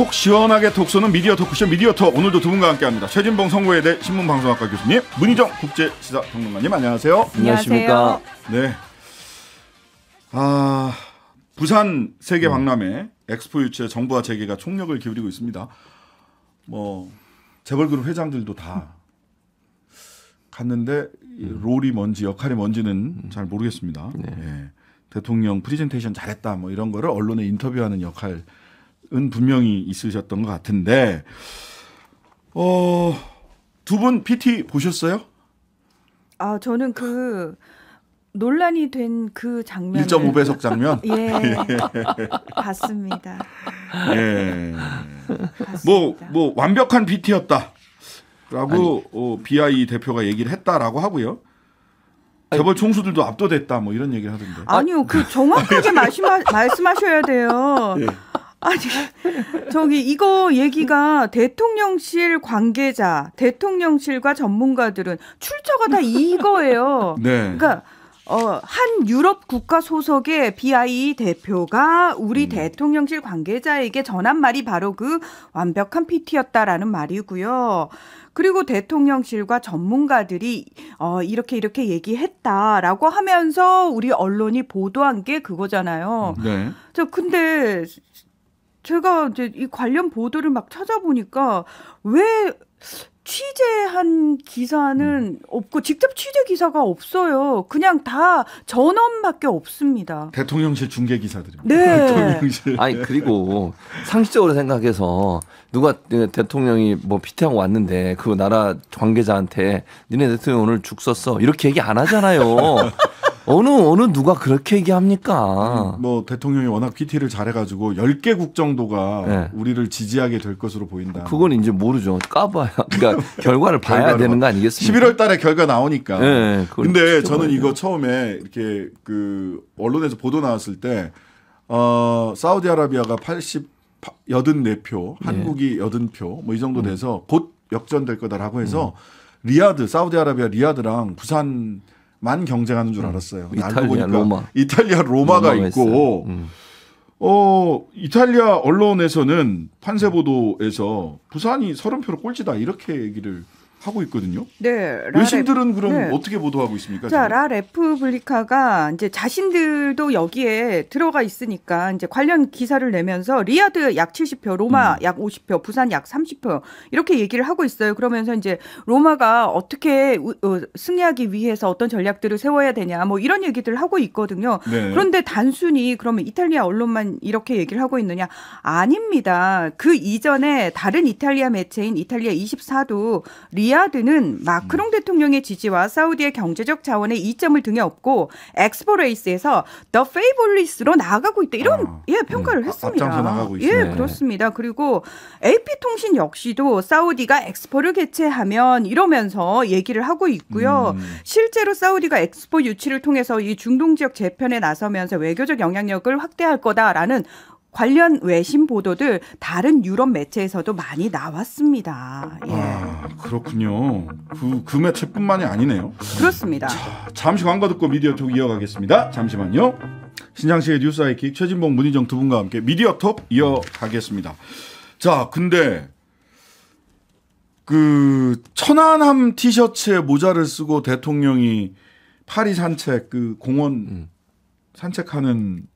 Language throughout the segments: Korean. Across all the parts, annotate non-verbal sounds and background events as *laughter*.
속 시원하게 톡쏘는 미디어 토크쇼 미디어 톡 오늘도 두 분과 함께합니다. 최진봉 선거에대 신문방송학과 교수님, 문희정 국제시사평론가님 안녕하세요. 안녕하십니까. 네. 아 부산 세계 음. 박람회 엑스포 유치에 정부와 재계가 총력을 기울이고 있습니다. 뭐 재벌그룹 회장들도 다 갔는데 음. 롤이 뭔지 역할이 뭔지는 음. 잘 모르겠습니다. 네. 예. 대통령 프리젠테이션 잘했다 뭐 이런 거를 언론에 인터뷰하는 역할 은 분명히 있으셨던 것 같은데 어, 두 분 PT 보셨어요? 아 저는 그 논란이 된 그 장면 1.5배속 *laughs* 장면 예. 예, 봤습니다. 예. 뭐뭐 뭐 완벽한 PT였다. 라고 어, BI 대표가 얘기를 했다라고 하고요. 재벌 총수들도 압도됐다 뭐 이런 얘기를 하던데. 아니요. 그 정확하게 *laughs* 말씀하, 말씀하셔야 돼요. 예. 아니, 저기, 이거 얘기가 대통령실 관계자, 대통령실과 전문가들은 출처가 다 이거예요. *laughs* 네. 그러니까, 어, 한 유럽 국가 소속의 BIE 대표가 우리 음. 대통령실 관계자에게 전한 말이 바로 그 완벽한 PT였다라는 말이고요. 그리고 대통령실과 전문가들이 어, 이렇게 이렇게 얘기했다라고 하면서 우리 언론이 보도한 게 그거잖아요. 네. 저 근데 제가 이제 이 관련 보도를 막 찾아보니까 왜 취재한 기사는 음. 없고 직접 취재 기사가 없어요. 그냥 다 전원밖에 없습니다. 대통령실 중계 기사들입니다. 네. 대통령실. 아니 그리고 상식적으로 생각해서 누가 대통령이 뭐피태하고 왔는데 그 나라 관계자한테 니네 대통령 오늘 죽 썼어 이렇게 얘기 안 하잖아요. 어느 어느 누가 그렇게 얘기합니까? 음, 뭐 대통령이 워낙 PT를 잘해가지고 10개국 정도가 네. 우리를 지지하게 될 것으로 보인다. 그건 이제 모르죠. 까봐야 그러니까 *laughs* 결과를 봐야 되는 거 아니겠습니까? 11월달에 결과 나오니까. 네, 근데 저는 봐야죠. 이 처음에 이렇게 그 언론에서 보도 나왔을 때 어, 사우디아라비아가 80 84표, 한국이 80표 뭐 이 정도 음. 돼서 음. 곧 역전될 거다라고 해서 음. 리아드 사우디아라비아 리아드랑 부산 만 경쟁하는 줄 음. 알았어요. 이탈리아, 보니까 로마. 이탈리아 로마가 있고 음. 어 이탈리아 언론에서는 판세 보도에서 부산이 30표로 꼴찌다 이렇게 얘기를 하고 있거든요. 네. 외신들은 그럼 네. 어떻게 보도하고 있습니까? 자, 라 레프블리카가 이제 자신들도 여기에 들어가 있으니까 이제 관련 기사를 내면서 리아드약 70표, 로마 음. 약 50표, 부산 약 30표 이렇게 얘기를 하고 있어요. 그러면서 이제 로마가 어떻게 어, 승리하기 위해서 어떤 전략들을 세워야 되냐 뭐 이런 얘기들을 하고 있거든요. 네. 그런데 단순히 그러면 이탈리아 언론만 이렇게 얘기를 하고 있느냐? 아닙니다. 그 이전에 다른 이탈리아 매체인 이탈리아 24도 리 리아드는 마크롱 음. 대통령의 지지와 사우디의 경제적 자원의 이점을 등에 업고 엑스포 레이스에서 더 페이보리스로 나아가고 있다 이런 아, 예 평가를 네. 했습니다. 앞장서 나가고 예, 있습니예 네. 그렇습니다. 그리고 AP 통신 역시도 사우디가 엑스포를 개최하면 이러면서 얘기를 하고 있고요. 음. 실제로 사우디가 엑스포 유치를 통해서 이 중동 지역 재편에 나서면서 외교적 영향력을 확대할 거다라는 관련 외신 보도들 다른 유럽 매체에서도 많이 나왔습니다. 예. 아, 그렇군요. 그, 그 매체뿐만이 아니네요. 그렇습니다. 자, 잠시 광고 듣고 미디어 톡 이어가겠습니다. 잠시만요. 신장식의 뉴스 아이킥 최진봉 문희정 두 분과 함께 미디어 톡 이어가겠습니다. 자, 근데 그 천안함 티셔츠에 모자를 쓰고 대통령이 파리 산책 그 공원 음. 산책하는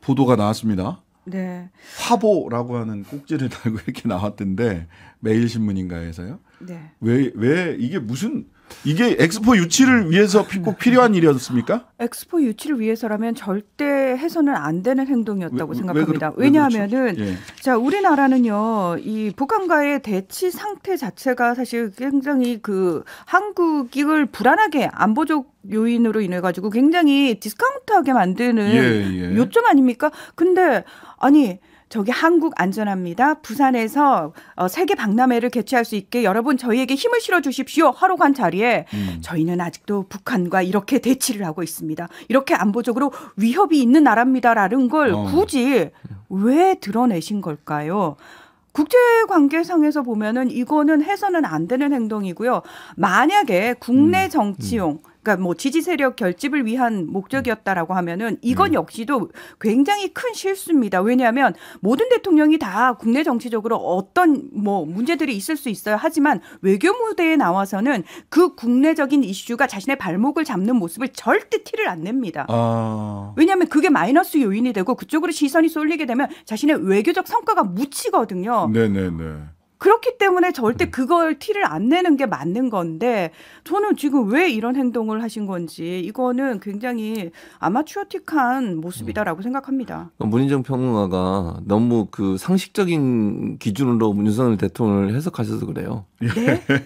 보도가 나왔습니다. 네. 화보라고 하는 꼭지를 달고 *laughs* 이렇게 나왔던데 매일신문인가에서요. 네. 왜, 왜 이게 무슨 이게 엑스포 유치를 위해서 꼭 필요한 일이었습니까? 엑스포 유치를 위해서라면 절대 해서는 안 되는 행동이었다고 왜, 생각합니다. 왜 그렇, 왜냐하면은 왜자 그렇죠? 예. 우리나라는요 이 북한과의 대치 상태 자체가 사실 굉장히 그 한국을 불안하게 안보적 요인으로 인해 가지고 굉장히 디스카운트하게 만드는 예, 예. 요점 아닙니까? 근데 아니 저기 한국 안전합니다. 부산에서 어, 세계 박람회를 개최할 수 있게 여러분 저희에게 힘을 실어 주십시오. 하러 간 자리에 음. 저희는 아직도 북한과 이렇게 대치를 하고 있습니다. 이렇게 안보적으로 위협이 있는 나라입니다라는 걸 어. 굳이 왜 드러내신 걸까요? 국제 관계상에서 보면은 이거는 해서는 안 되는 행동이고요. 만약에 국내 음. 정치용 음. 그러니까 뭐 지지 세력 결집을 위한 목적이었다라고 하면은 이건 음. 역시도 굉장히 큰 실수입니다. 왜냐하면 모든 대통령이 다 국내 정치적으로 어떤 뭐 문제들이 있을 수 있어요. 하지만 외교 무대에 나와서는 그 국내적인 이슈가 자신의 발목을 잡는 모습을 절대 티를 안 냅니다. 아... 왜냐하면 그게 마이너스 요인이 되고 그쪽으로 시선이 쏠리게 되면 자신의 외교적 성과가 묻히거든요. 네네네. 그렇기 때문에 절대 음. 그걸 티를 안 내는 게 맞는 건데 저는 지금 왜 이런 행동을 하신 건지 이거는 굉장히 아마추어틱한 모습이다라고 음. 생각합니다. 문인정 평론가가 너무 그 상식적인 기준으로 윤석열 대통령을 해석하셔서 그래요. 네? 예. *laughs*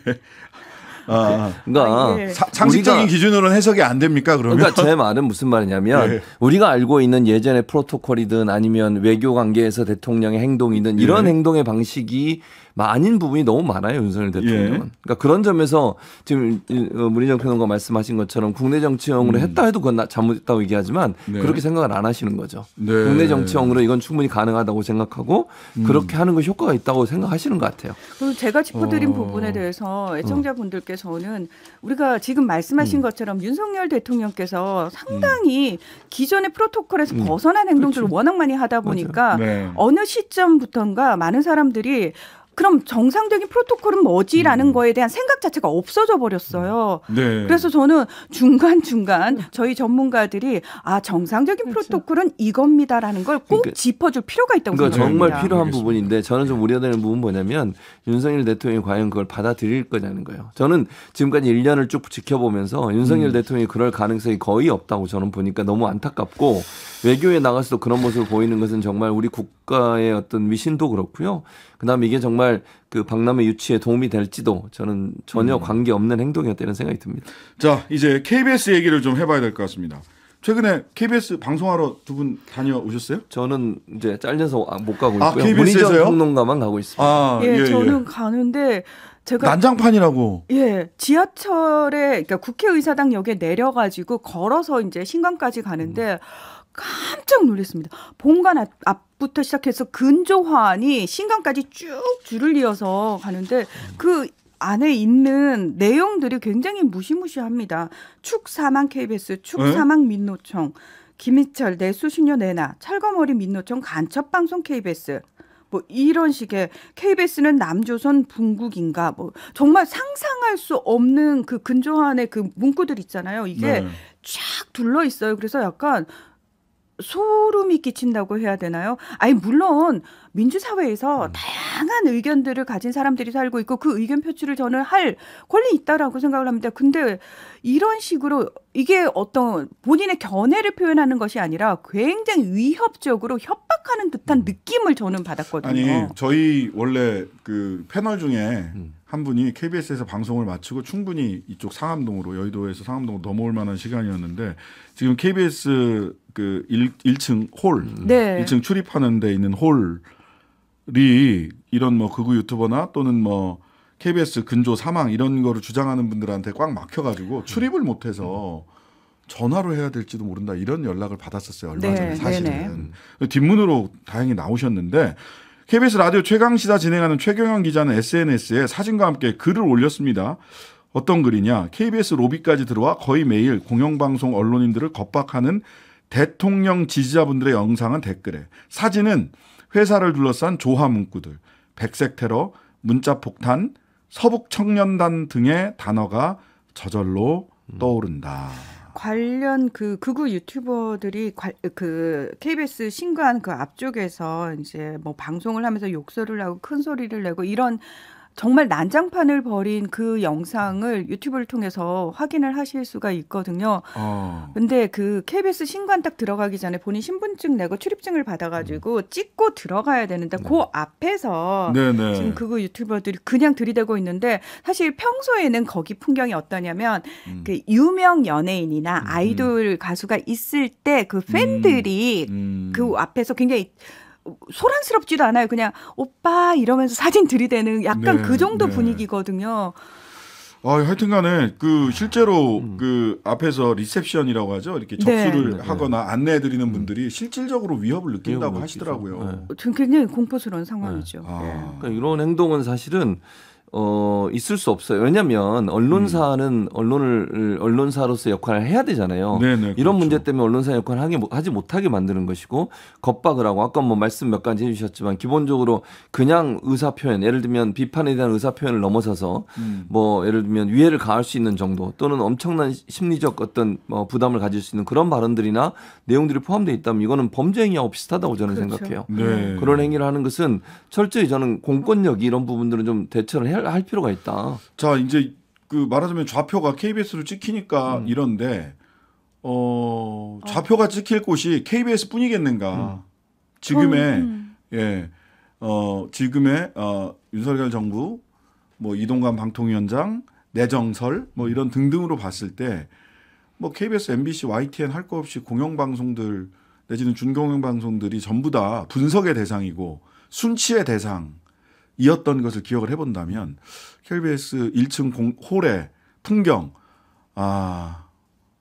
아, 아. 그, 그러니까 아, 예. 사, 상식적인 기준으로는 해석이 안 됩니까? 그러면 그러니까 제 말은 무슨 말이냐면 예. 우리가 알고 있는 예전의 프로토콜이든 아니면 외교 관계에서 대통령의 행동이든 이런 예. 행동의 방식이 아닌 부분이 너무 많아요 윤석열 예. 대통령은. 예. 그러니까 그런 점에서 지금 어, 문희정 평론가 말씀하신 것처럼 국내 정치형으로 음. 했다 해도 그건 잘못했다고 얘기하지만 네. 그렇게 생각을 안 하시는 거죠. 네. 국내 정치형으로 이건 충분히 가능하다고 생각하고 음. 그렇게 하는 것 효과가 있다고 생각하시는 것 같아요. 그리 제가 짚어드린 어. 부분에 대해서 어. 애청자분들께서는 우리가 지금 말씀하신 음. 것처럼 윤석열 대통령께서 음. 상당히 기존의 프로토콜에서 음. 벗어난 행동들을 그렇죠. 워낙 많이 하다 보니까 네. 어느 시점부터인가 많은 사람들이 그럼 정상적인 프로토콜은 뭐지라는 음. 거에 대한 생각 자체가 없어져 버렸어요. 음. 네. 그래서 저는 중간 중간 저희 전문가들이 아 정상적인 그렇죠. 프로토콜은 이겁니다라는 걸꼭 그러니까, 짚어줄 필요가 있다고 그러니까 생각합니다. 정말 필요한 알겠습니다. 부분인데 저는 좀 우려되는 부분 뭐냐면 윤석열 대통령이 과연 그걸 받아들일 거냐는 거예요. 저는 지금까지 1년을 쭉 지켜보면서 윤석열 음. 대통령이 그럴 가능성이 거의 없다고 저는 보니까 너무 안타깝고 외교에 나가서도 그런 모습을 보이는 것은 정말 우리 국가의 어떤 위신도 그렇고요. 그다음에 이게 정말 그 박람회 유치에 도움이 될지도 저는 전혀 음. 관계없는 행동이었다는 생각이 듭니다. 자, 이제 KBS 얘기를 좀 해봐야 될 것 같습니다. 최근에 KBS 방송하러 두 분 다녀오셨어요? 저는 이제 잘려서 아, 못 가고 아, 있고요. 아, k b s 에서가만 가고 있습니다. 아, 예, 예, 예. 저는 예. 가는데 제가 난장판이라고. 예, 지하철에 그러니까 국회의사당역에 내려가지고 걸어서 이제 신관까지 가는데 음. 깜짝 놀랐습니다. 본관 앞 부터 시작해서 근조화안이 신강까지 쭉 줄을 이어서 가는데 그 안에 있는 내용들이 굉장히 무시무시합니다. 축사망 KBS, 축사망 민노총, 김희철 내수신녀 내나, 철거머리 민노총 간첩방송 KBS, 뭐 이런 식의 KBS는 남조선 분국인가 뭐 정말 상상할 수 없는 그 근조한의 그 문구들 있잖아요. 이게 네. 쫙 둘러 있어요. 그래서 약간 소름이 끼친다고 해야 되나요? 아니 물론 민주사회에서 음. 다양한 의견들을 가진 사람들이 살고 있고 그 의견 표출을 저는 할 권리 있다라고 생각을 합니다. 근데 이런 식으로 이게 어떤 본인의 견해를 표현하는 것이 아니라 굉장히 위협적으로 협박하는 듯한 음. 느낌을 저는 받았거든요. 아니 저희 원래 그 패널 중에 음. 한 분이 KBS에서 방송을 마치고 충분히 이쪽 상암동으로 여의도에서 상암동으로 넘어올 만한 시간이었는데 지금 KBS 그 1, 1층 홀, 네. 1층 출입하는 데 있는 홀이 이런 뭐 극우 유튜버나 또는 뭐 KBS 근조 사망 이런 거를 주장하는 분들한테 꽉 막혀가지고 음. 출입을 못해서 전화로 해야 될지도 모른다 이런 연락을 받았었어요 얼마 네, 전에 사실은 네네. 그 뒷문으로 다행히 나오셨는데 KBS 라디오 최강 시사 진행하는 최경영 기자는 SNS에 사진과 함께 글을 올렸습니다. 어떤 글이냐 KBS 로비까지 들어와 거의 매일 공영방송 언론인들을 겁박하는 대통령 지지자분들의 영상은 댓글에 사진은 회사를 둘러싼 조화 문구들, 백색 테러, 문자 폭탄, 서북 청년단 등의 단어가 저절로 떠오른다. 관련 그 극우 유튜버들이 그 KBS 신고그 앞쪽에서 이제 뭐 방송을 하면서 욕설을 하고 큰 소리를 내고 이런 정말 난장판을 벌인 그 영상을 유튜브를 통해서 확인을 하실 수가 있거든요. 어. 근데 그 KBS 신관 딱 들어가기 전에 본인 신분증 내고 출입증을 받아가지고 음. 찍고 들어가야 되는데 네. 그 앞에서 네네. 네. 지금 그거 유튜버들이 그냥 들이대고 있는데 사실 평소에는 거기 풍경이 어떠냐면 음. 그 유명 연예인이나 음. 아이돌 가수가 있을 때그 음. 팬들이 음. 그 앞에서 굉장히 소란스럽지도 않아요. 그냥 오빠 이러면서 사진 들이대는 약간 네, 그 정도 네. 분위기거든요. 아, 하여튼 간에 그 실제로 음. 그 앞에서 리셉션이라고 하죠. 이렇게 네. 접수를 네. 하거나 안내해 드리는 음. 분들이 실질적으로 위협을 느낀다고 위협을 하시더라고요. 네. 굉장히 공포스러운 상황이죠. 네. 아. 그러니까 이런 행동은 사실은 어, 있을 수 없어요. 왜냐면 하 언론사는 음. 언론을 언론사로서 역할을 해야 되잖아요. 네네, 네, 이런 그렇죠. 문제 때문에 언론사 역할을 하기, 하지 못하게 만드는 것이고 겁박을 하고 아까 뭐 말씀 몇 가지 해주셨지만 기본적으로 그냥 의사 표현, 예를 들면 비판에 대한 의사 표현을 넘어서서 음. 뭐 예를 들면 위해를 가할 수 있는 정도 또는 엄청난 심리적 어떤 뭐 부담을 가질 수 있는 그런 발언들이나 내용들이 포함되어 있다면 이거는 범죄 행위하고 비슷하다고 저는 그렇죠. 생각해요. 네. 그런 행위를 하는 것은 철저히 저는 공권력 이런 부분들은 좀 대처를 해야 할, 할 필요가 있다. 자, 이제 그 말하자면 좌표가 KBS로 찍히니까 음. 이런데 어 좌표가 찍힐 곳이 KBS 뿐이겠는가? 음. 지금의 음. 예. 어 지금의 어 윤석열 정부 뭐 이동관 방통위원장 내정설 뭐 이런 등등으로 봤을 때 뭐 KBS, MBC, YTN 할 거 없이 공영 방송들 내지는 준공영 방송들이 전부 다 분석의 대상이고 순치의 대상 이었던 것을 기억을 해본다면 KBS 1층 공, 홀의 풍경 아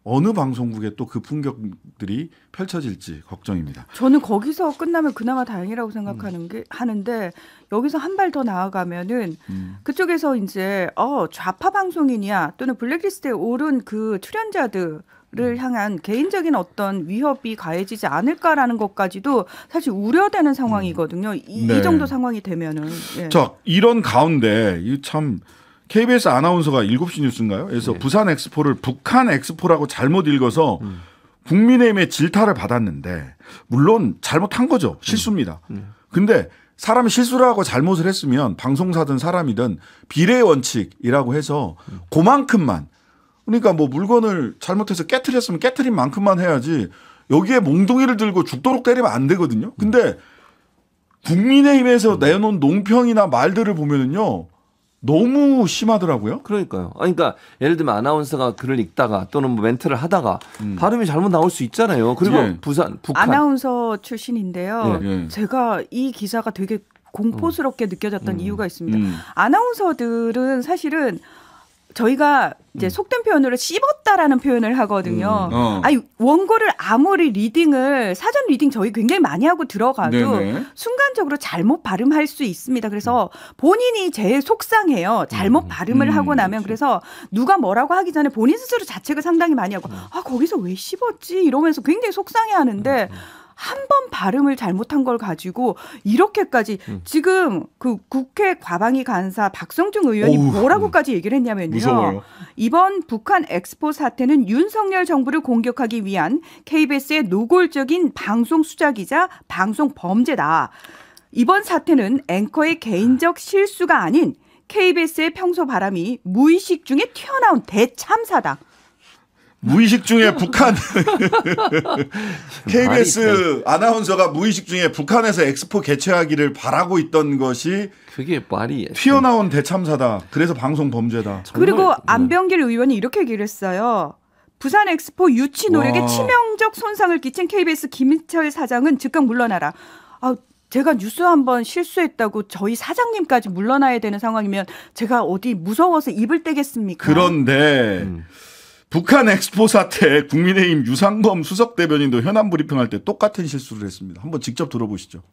어느 방송국에 또 그 풍경들이 펼쳐질지 걱정입니다. 저는 거기서 끝나면 그나마 다행이라고 생각하는 게 하는데 여기서 한 발 더 나아가면은 음. 그쪽에서 이제 어 좌파 방송인이야 또는 블랙리스트에 오른 그 출연자들 를 음. 향한 개인적인 어떤 위협이 가해지지 않을까라는 것까지도 사실 우려되는 상황이거든요. 이, 네. 이 정도 상황이 되면은. 예. 자 이런 가운데 이참 KBS 아나운서가 7시 뉴스인가요? 그래서 네. 부산 엑스포를 북한 엑스포라고 잘못 읽어서 음. 국민의힘의 질타를 받았는데 물론 잘못한 거죠. 음. 실수입니다. 음. 음. 근데 사람이 실수를 하고 잘못을 했으면 방송사든 사람이든 비례 의 원칙이라고 해서 음. 그만큼만 그러니까 뭐 물건을 잘못해서 깨뜨렸으면 깨뜨린 만큼만 해야지 여기에 몽둥이를 들고 죽도록 때리면 안 되거든요. 근데 음. 국민의힘에서 음. 내놓은 농평이나 말들을 보면은요. 너무 심하더라고요. 그러니까요. 아, 그러니까 예를 들면 아나운서가 글을 읽다가 또는 뭐 멘트를 하다가 음. 발음이 잘못 나올 수 있잖아요. 그리고 예. 부산 북한 아나운서 출신인데요. 예. 예. 제가 이 기사가 되게 공포스럽게 느껴졌던 음. 이유가 있습니다. 음. 아나운서들은 사실은 저희가 이제 음. 속된 표현으로 씹었다라는 표현을 하거든요. 음, 어. 아니 원고를 아무리 리딩을 사전 리딩 저희 굉장히 많이 하고 들어가도 네네. 순간적으로 잘못 발음할 수 있습니다. 그래서 본인이 제일 속상해요. 잘못 음, 발음을 음, 하고 나면 그치. 그렇죠. 그래서 누가 뭐라고 하기 전에 본인 스스로 자책을 상당히 많이 하고 음. 아 거기서 왜 씹었지 이러면서 굉장히 속상해하는데. 음, 한번 발음을 잘못한 걸 가지고 이렇게까지 음. 지금 그 국회 과방위 간사 박성중 의원이 오우. 뭐라고까지 음. 얘기를 했냐면요. 무서워요. 이번 북한 엑스포 사태는 윤석열 정부를 공격하기 위한 KBS의 노골적인 방송 수작이자 방송 범죄다. 이번 사태는 앵커의 개인적 실수가 아닌 KBS의 평소 바람이 무의식 중에 튀어나온 대참사다. 무의식 중에 북한 KBS *laughs* 아나운서가 무의식 중에 북한에서 엑스포 개최하기를 바라고 있던 것이 그게 말이 튀어나온 대참사다. 그래서 방송 범죄다. 그리고 안병길 의원이 이렇게 얘기를 했어요. 부산 엑스포 유치 노력에 치명적 손상을 끼친 KBS 김철 사장은 즉각 물러나라. 아, 제가 뉴스 한번 실수했다고 저희 사장님까지 물러나야 되는 상황이면 제가 어디 무서워서 입을 떼겠습니까? 그런데 음. 북한 엑스포 사태 국민의힘 유상범 수석 대변인도 현안 브리핑할 때 똑같은 실수를 했습니다. 한번 직접 들어보시죠.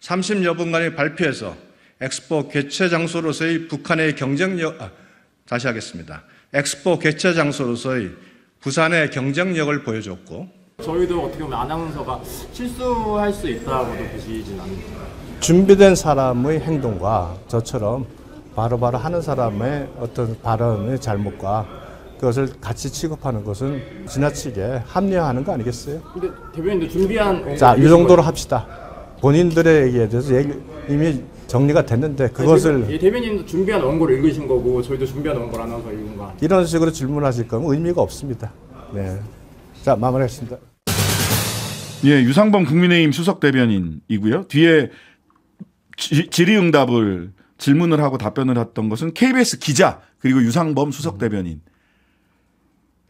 30여 분간의 발표에서 엑스포 개최 장소로서의 북한의 경쟁력 아, 다시 하겠습니다. 엑스포 개최 장소로서의 부산의 경쟁력을 보여줬고 저희도 어떻게 보면 아나운서가 실수할 수 있다고도 보시진 않습니다. 준비된 사람의 행동과 저처럼 바로바로 바로 하는 사람의 어떤 발언의 잘못과 그것을 같이 취급하는 것은 지나치게 합리화하는 거 아니겠어요? 근데 대변인도 준비한 자, 이 정도로 합시다. 본인들의 얘기에 대해서 얘기, 이미 정리가 됐는데 그것을 아니, 대변인도 준비한 원고를 읽으신 거고 저희도 준비한 원고를 안아서 읽은 거 아니에요? 이런 식으로 질문하실 거면 의미가 없습니다. 네. 자, 마무리하겠습니다. 예, 유상범 국민의힘 수석 대변인이고요. 뒤에 질의응답을 질문을 하고 답변을 했던 것은 KBS 기자 그리고 유상범 수석 대변인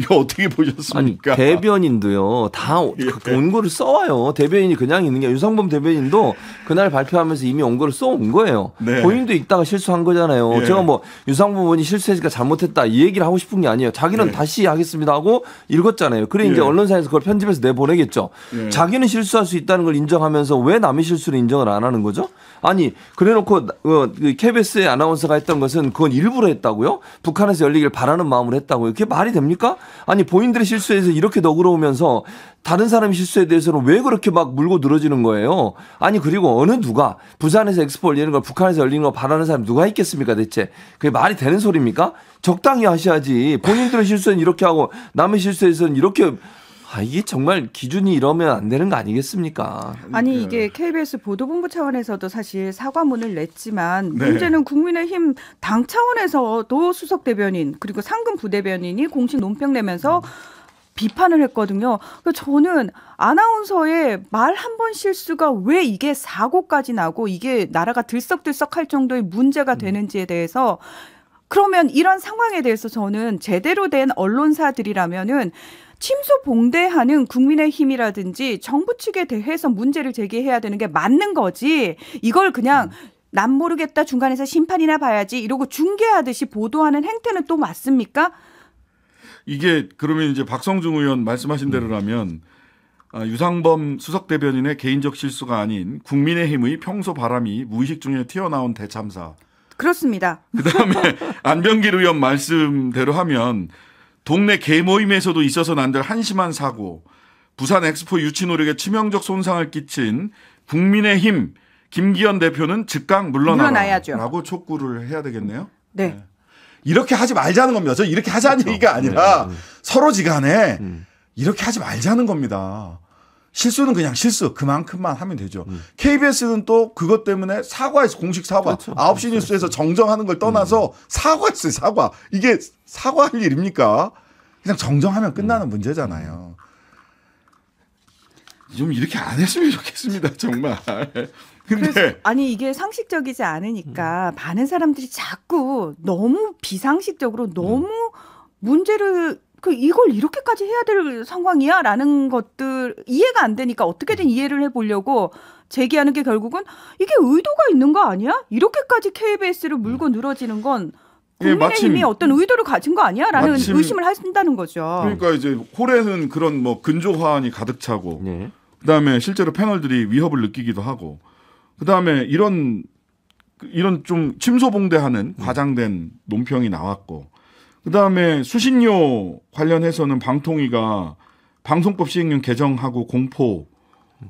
이거 어떻게 보셨습니까? 아니, 대변인도요. 다 온거를 예. 그 써와요. 대변인이 그냥 있는 게 유상범 대변인도 그날 발표하면서 이미 온거를 써온 거예요. 네. 본인도 있다가 실수한 거잖아요. 예. 제가 뭐 유상범 의원이 실수했으니까 잘못했다 이 얘기를 하고 싶은 게 아니에요. 자기는 예. 다시 하겠습니다 하고 읽었잖아요. 그래 이제 예. 언론사에서 그걸 편집해서 내보내겠죠. 예. 자기는 실수할 수 있다는 걸 인정하면서 왜 남의 실수를 인정을 안 하는 거죠? 아니 그래놓고 어, KBS의 그 아나운서가 했던 것은 그건 일부러 했다고요? 북한에서 열리길 바라는 마음으로 했다고요? 그게 말이 됩니까? 아니 본인들의 실수에 대해서 이렇게 너그러우면서 다른 사람 의 실수에 대해서는 왜 그렇게 막 물고 늘어지는 거예요? 아니 그리고 어느 누가 부산에서 엑스포 열리는 걸 북한에서 열리는 걸 바라는 사람 누가 있겠습니까 대체? 그게 말이 되는 소리입니까? 적당히 하셔야지. 본인들의 실수는 이렇게 하고 남의 실수에서는 이렇게 아, 이게 정말 기준이 이러면 안 되는 거 아니겠습니까? 아니, 그 이게 KBS 보도본부 차원에서도 사실 사과문을 냈지만 네. 문제는 국민의힘 당 차원에서도 수석 대변인 그리고 상금 부대변인이 공식 논평 내면서 음. 비판을 했거든요. 그 저는 아나운서의 말 한 번 실수가 왜 이게 사고까지 나고 이게 나라가 들썩들썩할 정도의 문제가 음. 되는지에 대해서 그러면 이런 상황에 대해서 저는 제대로 된 언론사들이라면은 침소 봉대하는 국민의힘이라든지 정부 측에 대해서 문제를 제기해야 되는 게 맞는 거지. 이걸 그냥 음. 난 모르겠다 중간에서 심판이나 봐야지 이러고 중계하듯이 보도하는 행태는 또 맞습니까? 이게 그러면 이제 박성중 의원 말씀하신 음. 대로라면 아, 유상범 수석 대변인의 개인적 실수가 아닌 국민의힘의 평소 바람이 무의식 중에 튀어나온 대참사. 그렇습니다. 그다음에 *laughs* 안병길 의원 말씀대로 하면 동네 개 모임에서도 있어서 난들 한심한 사고, 부산 엑스포 유치 노력에 치명적 손상을 끼친 국민의힘 김기현 대표는 즉각 물러나라라고 촉구를 해야 되겠네요. 네. 네. 이렇게 하지 말자는 겁니다. 저 이렇게 하자는 그렇죠. 얘기가 아니라 네, 네. 서로 지간에 음. 이렇게 하지 말자는 겁니다. 실수는 그냥 실수 그만큼만 하면 되죠. 음. KBS는 또 그것 때문에 사과해서 공식 사과 그렇죠. 9시 뉴스에서 정정하는 걸 떠나서 음. 사과했어요. 사과. 이게 사과할 일입니까? 그냥 정정하면 끝나는 음. 문제잖아요. 좀 이렇게 안 했으면 좋겠습니다. 정말. *laughs* 근데 아니 이게 상식적이지 않으니까 음. 많은 사람들이 자꾸 너무 비상식적으로 너무 문제를 그 이걸 이렇게까지 해야 될 상황이야라는 것들 이해가 안 되니까 어떻게든 음. 이해를 해보려고 제기하는 게 결국은 이게 의도가 있는 거 아니야? 이렇게까지 KBS를 물고 음. 늘어지는 건 예, 국민의힘이 어떤 의도를 가진 거 아니야라는 의심을 하신다는 거죠. 그러니까 이제 홀에는 그런 뭐 근조 화안이 가득 차고 네. 그다음에 실제로 패널들이 위협을 느끼기도 하고 그다음에 이런 이런 좀 침소봉대하는 음. 과장된 논평이 나왔고 그다음에 수신료 관련해서는 방통위가 방송법 시행령 개정하고 공포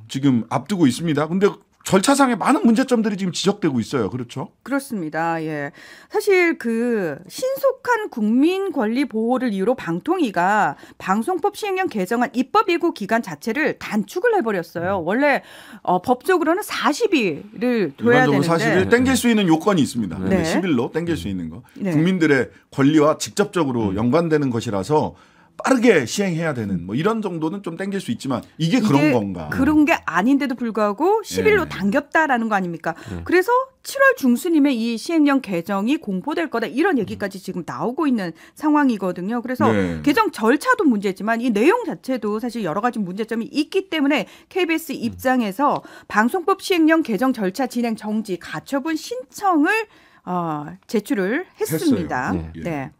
지금 앞두고 있습니다. 근데 절차상의 많은 문제점들이 지금 지적되고 있어요. 그렇죠? 그렇습니다. 예. 사실 그 신속한 국민 권리 보호를 이유로 방통위가 방송법 시행령 개정안 입법 예고 기간 자체를 단축을 해버렸어요. 음. 원래 어, 법적으로는 40일을 둬야 되는데 40일 땡길 수 있는 요건이 있습니다. 네. 10일로 땡길 수 있는 거. 네. 국민들의 권리와 직접적으로 음. 연관되는 것이라서 빠르게 시행해야 되는 뭐 이런 정도는 좀 땡길 수 있지만 이게 그런 건가? 그런 게 아닌데도 불구하고 10일로 예. 당겼다라는 거 아닙니까? 예. 그래서 7월 중순이면 이 시행령 개정이 공포될 거다 이런 얘기까지 지금 나오고 있는 상황이거든요. 그래서 네. 개정 절차도 문제지만 이 내용 자체도 사실 여러 가지 문제점이 있기 때문에 KBS 음. 입장에서 방송법 시행령 개정 절차 진행 정지 가처분 신청을 어, 제출을 했습니다. 했어요. 예. 예. 네. 네.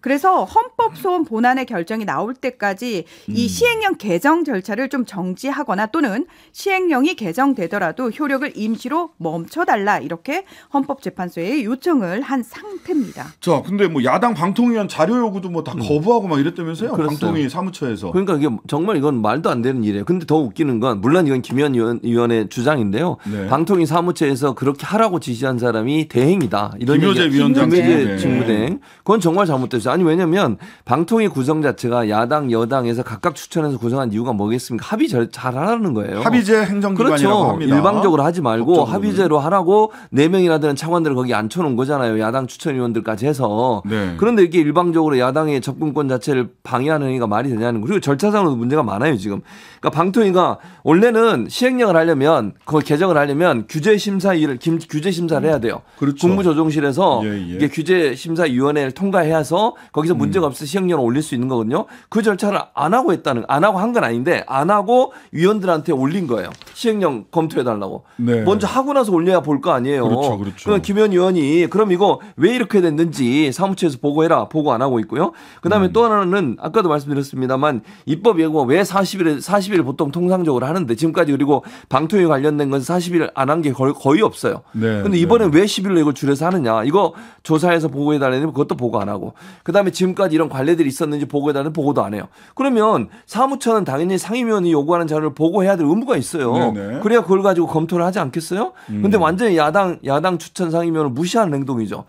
그래서 헌법 소원 본안의 결정이 나올 때까지 이 음. 시행령 개정 절차를 좀 정지하거나 또는 시행령이 개정되더라도 효력을 임시로 멈춰달라 이렇게 헌법재판소에 요청을 한 상태입니다. 자, 근데 뭐 야당 방통위원 자료 요구도 뭐다 음. 거부하고 막 이랬다면서요? 그랬어요. 방통위 사무처에서. 그러니까 이게 정말 이건 말도 안 되는 일이에요. 근데 더 웃기는 건 물론 이건 김현 의원, 의 주장인데요. 네. 방통위 사무처에서 그렇게 하라고 지시한 사람이 대행이다. 이런 김효재 위원장 직무대행. 그건 정말 잘못됐어요. 있어. 아니 왜냐면 방통위 구성 자체가 야당 여당에서 각각 추천해서 구성한 이유가 뭐겠습니까? 합의 잘, 잘 하라는 거예요. 합의제 행정기관이라고 그렇죠. 합니다. 일방적으로 하지 말고 법적으로는. 합의제로 하라고 네 명이나 되는 차관들을 거기 앉혀놓은 거잖아요. 야당 추천 위원들까지 해서 네. 그런데 이렇게 일방적으로 야당의 접근권 자체를 방해하는 행위가 말이 되냐는 거. 그리고 절차상으로도 문제가 많아요 지금. 그러니까 방통위가 원래는 시행령을 하려면 그걸 개정을 하려면 규제 심사일을 규제 심사를 해야 돼요. 그렇죠. 국무조정실에서 예, 예. 이게 규제 심사위원회를 통과해서 거기서 음. 문제가 없어 시행령을 올릴 수 있는 거거든요. 그 절차를 안 하고 했다는 안 하고 한 건 아닌데 안 하고 위원들한테 올린 거예요. 시행령 검토해 달라고. 네. 먼저 하고 나서 올려야 볼 거 아니에요. 그렇죠. 그렇죠. 그럼 김현 의원이 그럼 이거 왜 이렇게 됐는지 사무처에서 보고해라. 보고 안 하고 있고요. 그다음에 음. 또 하나는 아까도 말씀드렸습니다만 입법 예고가 왜 40일에 40 40일 보통 통상적으로 하는데 지금까지 그리고 방통위 관련된 건 40일 안 한 게 거의, 없어요. 네, 근데 이번에 네. 왜 10일로 이걸 줄여서 하느냐. 이거 조사해서 보고해달라는 그것도 보고 안 하고. 그 다음에 지금까지 이런 관례들이 있었는지 보고해달라는 보고도 안 해요. 그러면 사무처는 당연히 상임위원이 요구하는 자료를 보고해야 될 의무가 있어요. 네, 네, 그래야 그걸 가지고 검토를 하지 않겠어요? 음. 근데 완전히 야당, 야당 추천 상임위원을 무시하는 행동이죠.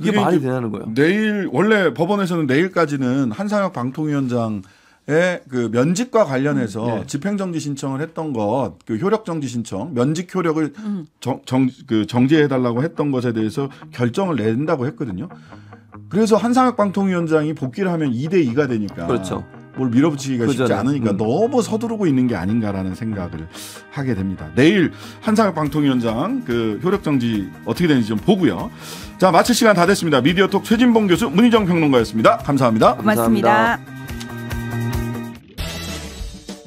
이게 말이 되냐는 거예요. 내일 원래 법원에서는 내일까지는 한상혁 방통위원장 예, 그 면직과 관련해서 음, 네. 집행정지 신청을 했던 것, 그 효력정지 신청, 면직 효력을 음. 정, 정, 그 정지해달라고 했던 것에 대해서 결정을 낸다고 했거든요. 그래서 한상혁 방통위원장이 복귀를 하면 2대 2가 되니까. 그렇죠. 뭘 밀어붙이기가 쉽지 그전에. 않으니까 음. 너무 서두르고 있는 게 아닌가라는 생각을 하게 됩니다. 내일 한상혁 방통위원장 그 효력정지 어떻게 되는지 좀 보고요. 자, 마칠 시간 다 됐습니다. 미디어톡 최진봉 교수, 문희정 평론가였습니다. 감사합니다. 고맙습니다. 감사합니다.